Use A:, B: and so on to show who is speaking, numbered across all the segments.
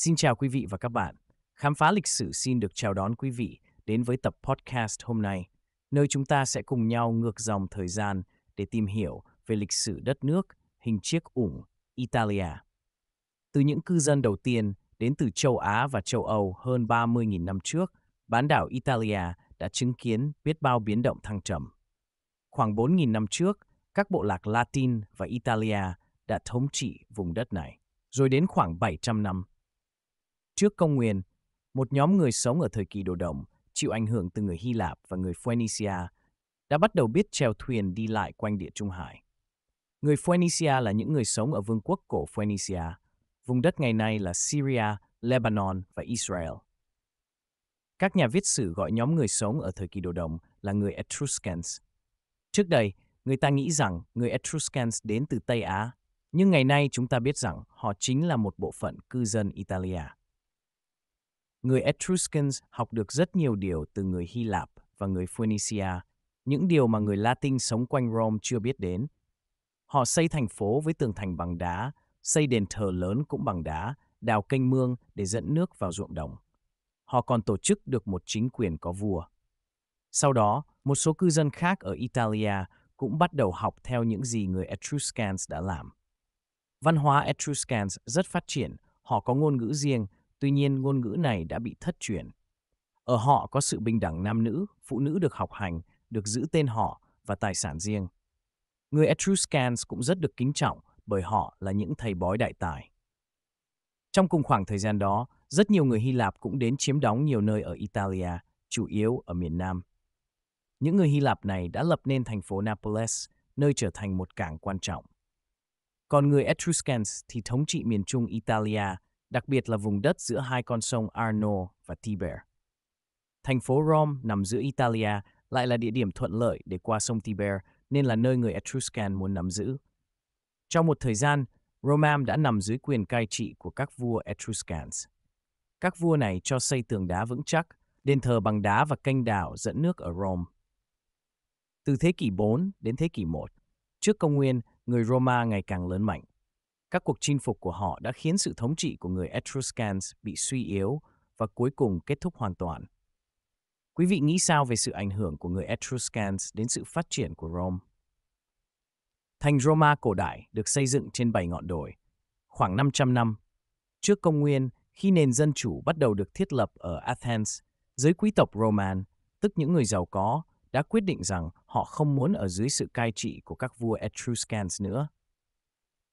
A: Xin chào quý vị và các bạn. Khám phá lịch sử xin được chào đón quý vị đến với tập podcast hôm nay, nơi chúng ta sẽ cùng nhau ngược dòng thời gian để tìm hiểu về lịch sử đất nước hình chiếc ủng Italia. Từ những cư dân đầu tiên đến từ châu Á và châu Âu hơn 30.000 năm trước, bán đảo Italia đã chứng kiến biết bao biến động thăng trầm. Khoảng 4.000 năm trước, các bộ lạc Latin và Italia đã thống trị vùng đất này. Rồi đến khoảng 700 năm, Trước công nguyên, một nhóm người sống ở thời kỳ đồ đồng chịu ảnh hưởng từ người Hy Lạp và người Phoenicia đã bắt đầu biết chèo thuyền đi lại quanh địa Trung Hải. Người Phoenicia là những người sống ở vương quốc cổ Phoenicia, vùng đất ngày nay là Syria, Lebanon và Israel. Các nhà viết sử gọi nhóm người sống ở thời kỳ đồ đồng là người Etruscans. Trước đây, người ta nghĩ rằng người Etruscans đến từ Tây Á, nhưng ngày nay chúng ta biết rằng họ chính là một bộ phận cư dân Italia. Người Etruscans học được rất nhiều điều từ người Hy Lạp và người Phoenicia, những điều mà người Latin sống quanh Rome chưa biết đến. Họ xây thành phố với tường thành bằng đá, xây đền thờ lớn cũng bằng đá, đào kênh mương để dẫn nước vào ruộng đồng. Họ còn tổ chức được một chính quyền có vua. Sau đó, một số cư dân khác ở Italia cũng bắt đầu học theo những gì người Etruscans đã làm. Văn hóa Etruscans rất phát triển, họ có ngôn ngữ riêng Tuy nhiên, ngôn ngữ này đã bị thất truyền. Ở họ có sự bình đẳng nam nữ, phụ nữ được học hành, được giữ tên họ và tài sản riêng. Người Etruscans cũng rất được kính trọng bởi họ là những thầy bói đại tài. Trong cùng khoảng thời gian đó, rất nhiều người Hy Lạp cũng đến chiếm đóng nhiều nơi ở Italia, chủ yếu ở miền Nam. Những người Hy Lạp này đã lập nên thành phố Naples, nơi trở thành một cảng quan trọng. Còn người Etruscans thì thống trị miền trung Italia đặc biệt là vùng đất giữa hai con sông Arno và Tiber. Thành phố Rome nằm giữa Italia lại là địa điểm thuận lợi để qua sông Tiber, nên là nơi người Etruscan muốn nắm giữ. Trong một thời gian, Romam đã nằm dưới quyền cai trị của các vua Etruscans. Các vua này cho xây tường đá vững chắc, đền thờ bằng đá và canh đảo dẫn nước ở Rome. Từ thế kỷ 4 đến thế kỷ 1, trước công nguyên, người Roma ngày càng lớn mạnh. Các cuộc chinh phục của họ đã khiến sự thống trị của người Etruscans bị suy yếu và cuối cùng kết thúc hoàn toàn. Quý vị nghĩ sao về sự ảnh hưởng của người Etruscans đến sự phát triển của Rome? Thành Roma cổ đại được xây dựng trên bảy ngọn đồi. Khoảng 500 năm trước công nguyên, khi nền dân chủ bắt đầu được thiết lập ở Athens, giới quý tộc Roman, tức những người giàu có, đã quyết định rằng họ không muốn ở dưới sự cai trị của các vua Etruscans nữa.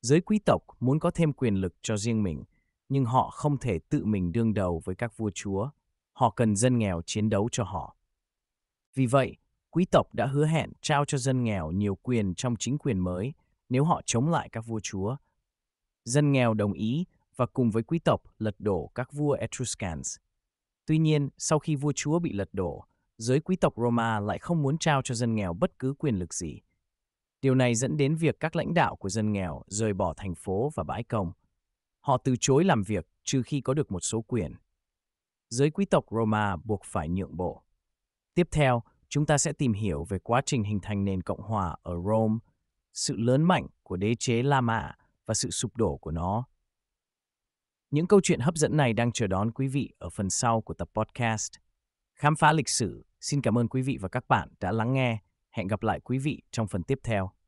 A: Giới quý tộc muốn có thêm quyền lực cho riêng mình, nhưng họ không thể tự mình đương đầu với các vua chúa. Họ cần dân nghèo chiến đấu cho họ. Vì vậy, quý tộc đã hứa hẹn trao cho dân nghèo nhiều quyền trong chính quyền mới nếu họ chống lại các vua chúa. Dân nghèo đồng ý và cùng với quý tộc lật đổ các vua Etruscans. Tuy nhiên, sau khi vua chúa bị lật đổ, giới quý tộc Roma lại không muốn trao cho dân nghèo bất cứ quyền lực gì. Điều này dẫn đến việc các lãnh đạo của dân nghèo rời bỏ thành phố và bãi công. Họ từ chối làm việc trừ khi có được một số quyền. Giới quý tộc Roma buộc phải nhượng bộ. Tiếp theo, chúng ta sẽ tìm hiểu về quá trình hình thành nền Cộng hòa ở Rome, sự lớn mạnh của đế chế La Mã và sự sụp đổ của nó. Những câu chuyện hấp dẫn này đang chờ đón quý vị ở phần sau của tập podcast. Khám phá lịch sử, xin cảm ơn quý vị và các bạn đã lắng nghe. Hẹn gặp lại quý vị trong phần tiếp theo.